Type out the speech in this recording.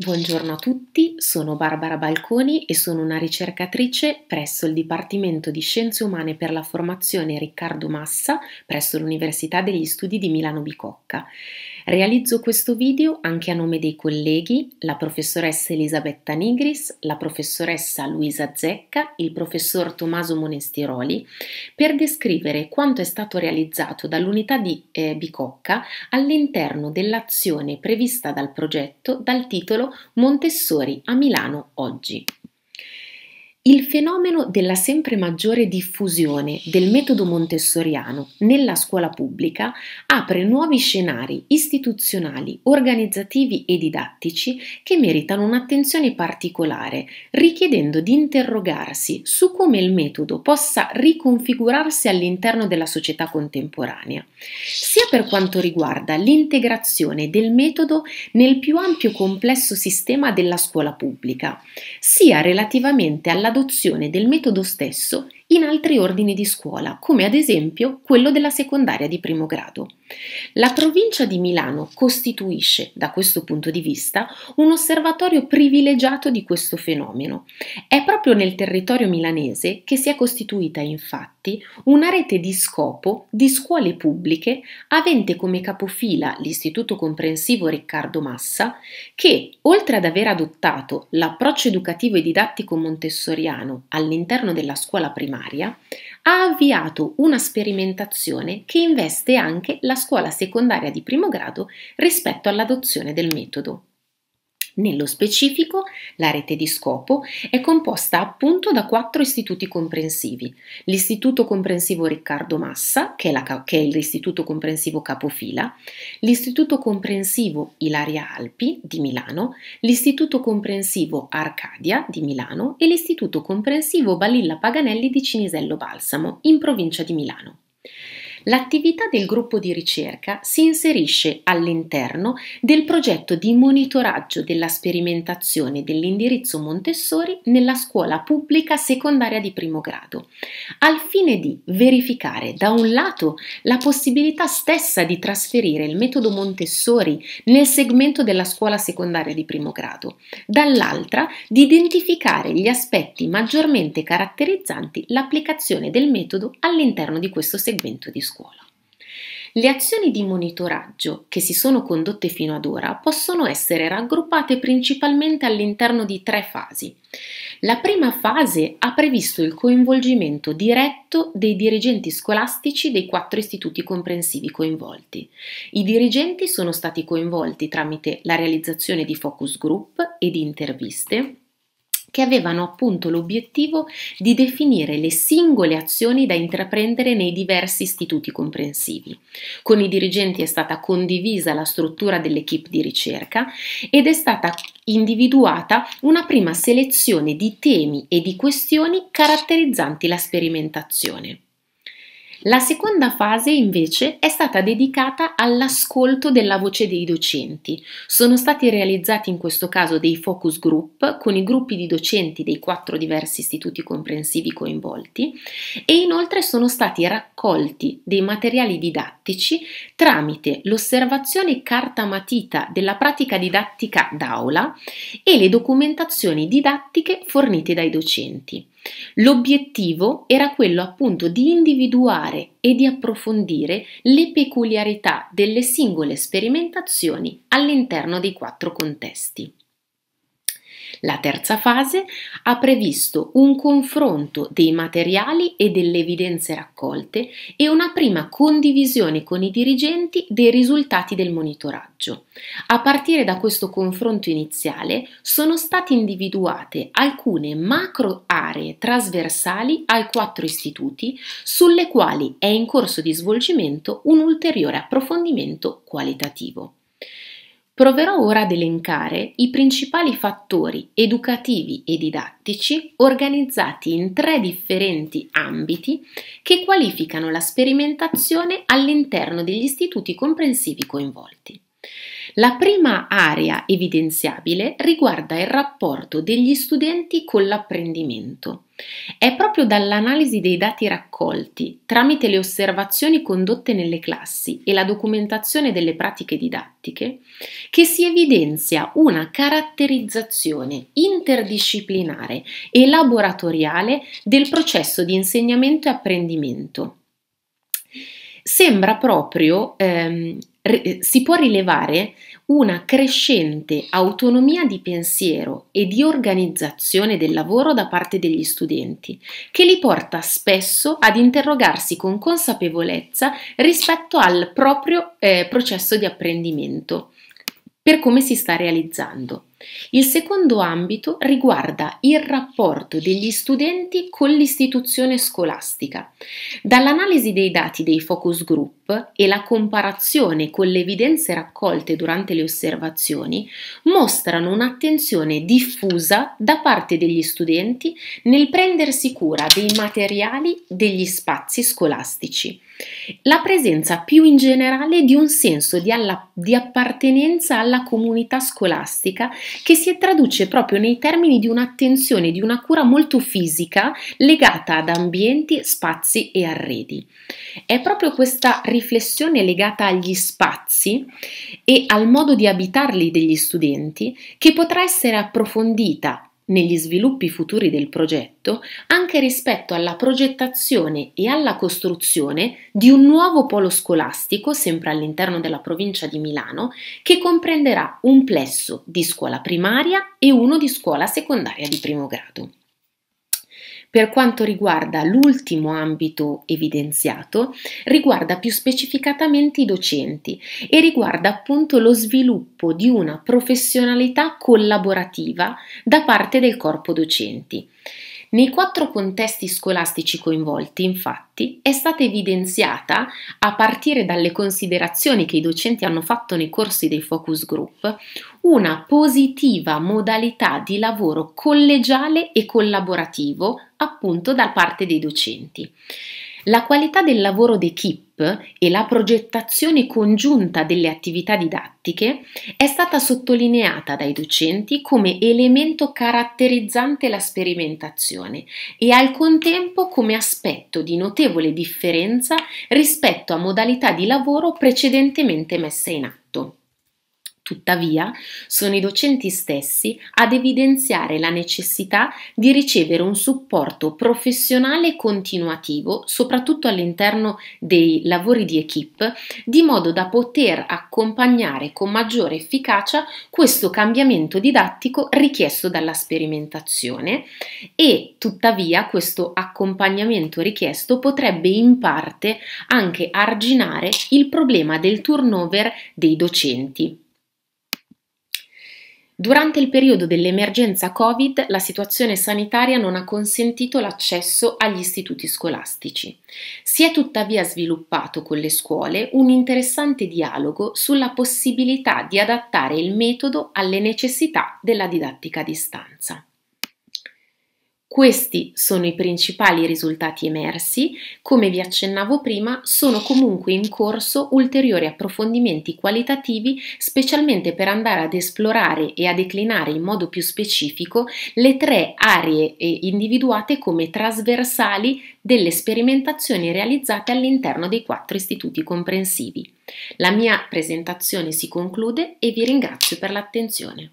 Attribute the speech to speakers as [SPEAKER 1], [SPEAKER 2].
[SPEAKER 1] Buongiorno a tutti, sono Barbara Balconi e sono una ricercatrice presso il Dipartimento di Scienze Umane per la Formazione Riccardo Massa presso l'Università degli Studi di Milano Bicocca. Realizzo questo video anche a nome dei colleghi, la professoressa Elisabetta Nigris, la professoressa Luisa Zecca, il professor Tommaso Monestiroli, per descrivere quanto è stato realizzato dall'unità di eh, Bicocca all'interno dell'azione prevista dal progetto dal titolo Montessori a Milano oggi il fenomeno della sempre maggiore diffusione del metodo montessoriano nella scuola pubblica apre nuovi scenari istituzionali, organizzativi e didattici che meritano un'attenzione particolare, richiedendo di interrogarsi su come il metodo possa riconfigurarsi all'interno della società contemporanea, sia per quanto riguarda l'integrazione del metodo nel più ampio complesso sistema della scuola pubblica, sia relativamente alla adozione del metodo stesso in altri ordini di scuola, come ad esempio quello della secondaria di primo grado. La provincia di Milano costituisce, da questo punto di vista, un osservatorio privilegiato di questo fenomeno. È proprio nel territorio milanese che si è costituita infatti una rete di scopo di scuole pubbliche avente come capofila l'Istituto Comprensivo Riccardo Massa, che, oltre ad aver adottato l'approccio educativo e didattico montessoriano all'interno della scuola primaria, primaria, ha avviato una sperimentazione che investe anche la scuola secondaria di primo grado rispetto all'adozione del metodo. Nello specifico, la rete di scopo è composta appunto da quattro istituti comprensivi. L'Istituto Comprensivo Riccardo Massa, che è, la, che è l'Istituto Comprensivo Capofila, l'Istituto Comprensivo Ilaria Alpi di Milano, l'Istituto Comprensivo Arcadia di Milano e l'Istituto Comprensivo Balilla Paganelli di Cinisello Balsamo, in provincia di Milano. L'attività del gruppo di ricerca si inserisce all'interno del progetto di monitoraggio della sperimentazione dell'indirizzo Montessori nella scuola pubblica secondaria di primo grado, al fine di verificare da un lato la possibilità stessa di trasferire il metodo Montessori nel segmento della scuola secondaria di primo grado, dall'altra di identificare gli aspetti maggiormente caratterizzanti l'applicazione del metodo all'interno di questo segmento di scuola scuola. Le azioni di monitoraggio che si sono condotte fino ad ora possono essere raggruppate principalmente all'interno di tre fasi. La prima fase ha previsto il coinvolgimento diretto dei dirigenti scolastici dei quattro istituti comprensivi coinvolti. I dirigenti sono stati coinvolti tramite la realizzazione di focus group e di interviste, che avevano appunto l'obiettivo di definire le singole azioni da intraprendere nei diversi istituti comprensivi. Con i dirigenti è stata condivisa la struttura dell'equipe di ricerca ed è stata individuata una prima selezione di temi e di questioni caratterizzanti la sperimentazione. La seconda fase invece è stata dedicata all'ascolto della voce dei docenti. Sono stati realizzati in questo caso dei focus group con i gruppi di docenti dei quattro diversi istituti comprensivi coinvolti e inoltre sono stati raccolti dei materiali didattici tramite l'osservazione carta matita della pratica didattica d'aula e le documentazioni didattiche fornite dai docenti. L'obiettivo era quello appunto di individuare e di approfondire le peculiarità delle singole sperimentazioni all'interno dei quattro contesti. La terza fase ha previsto un confronto dei materiali e delle evidenze raccolte e una prima condivisione con i dirigenti dei risultati del monitoraggio. A partire da questo confronto iniziale sono state individuate alcune macro aree trasversali ai quattro istituti sulle quali è in corso di svolgimento un ulteriore approfondimento qualitativo. Proverò ora ad elencare i principali fattori educativi e didattici organizzati in tre differenti ambiti che qualificano la sperimentazione all'interno degli istituti comprensivi coinvolti. La prima area evidenziabile riguarda il rapporto degli studenti con l'apprendimento è proprio dall'analisi dei dati raccolti, tramite le osservazioni condotte nelle classi e la documentazione delle pratiche didattiche, che si evidenzia una caratterizzazione interdisciplinare e laboratoriale del processo di insegnamento e apprendimento. Sembra proprio ehm, si può rilevare una crescente autonomia di pensiero e di organizzazione del lavoro da parte degli studenti, che li porta spesso ad interrogarsi con consapevolezza rispetto al proprio eh, processo di apprendimento, per come si sta realizzando. Il secondo ambito riguarda il rapporto degli studenti con l'istituzione scolastica. Dall'analisi dei dati dei focus group e la comparazione con le evidenze raccolte durante le osservazioni mostrano un'attenzione diffusa da parte degli studenti nel prendersi cura dei materiali degli spazi scolastici. La presenza più in generale di un senso di, alla, di appartenenza alla comunità scolastica che si traduce proprio nei termini di un'attenzione, di una cura molto fisica legata ad ambienti, spazi e arredi. È proprio questa riflessione legata agli spazi e al modo di abitarli degli studenti che potrà essere approfondita negli sviluppi futuri del progetto anche rispetto alla progettazione e alla costruzione di un nuovo polo scolastico, sempre all'interno della provincia di Milano, che comprenderà un plesso di scuola primaria e uno di scuola secondaria di primo grado. Per quanto riguarda l'ultimo ambito evidenziato, riguarda più specificatamente i docenti e riguarda appunto lo sviluppo di una professionalità collaborativa da parte del corpo docenti. Nei quattro contesti scolastici coinvolti, infatti, è stata evidenziata, a partire dalle considerazioni che i docenti hanno fatto nei corsi dei focus group, una positiva modalità di lavoro collegiale e collaborativo, appunto da parte dei docenti. La qualità del lavoro d'equipe e la progettazione congiunta delle attività didattiche è stata sottolineata dai docenti come elemento caratterizzante la sperimentazione e al contempo come aspetto di notevole differenza rispetto a modalità di lavoro precedentemente messe in atto. Tuttavia, sono i docenti stessi ad evidenziare la necessità di ricevere un supporto professionale continuativo, soprattutto all'interno dei lavori di equip, di modo da poter accompagnare con maggiore efficacia questo cambiamento didattico richiesto dalla sperimentazione e tuttavia questo accompagnamento richiesto potrebbe in parte anche arginare il problema del turnover dei docenti. Durante il periodo dell'emergenza Covid la situazione sanitaria non ha consentito l'accesso agli istituti scolastici. Si è tuttavia sviluppato con le scuole un interessante dialogo sulla possibilità di adattare il metodo alle necessità della didattica a distanza. Questi sono i principali risultati emersi, come vi accennavo prima sono comunque in corso ulteriori approfondimenti qualitativi specialmente per andare ad esplorare e a declinare in modo più specifico le tre aree eh, individuate come trasversali delle sperimentazioni realizzate all'interno dei quattro istituti comprensivi. La mia presentazione si conclude e vi ringrazio per l'attenzione.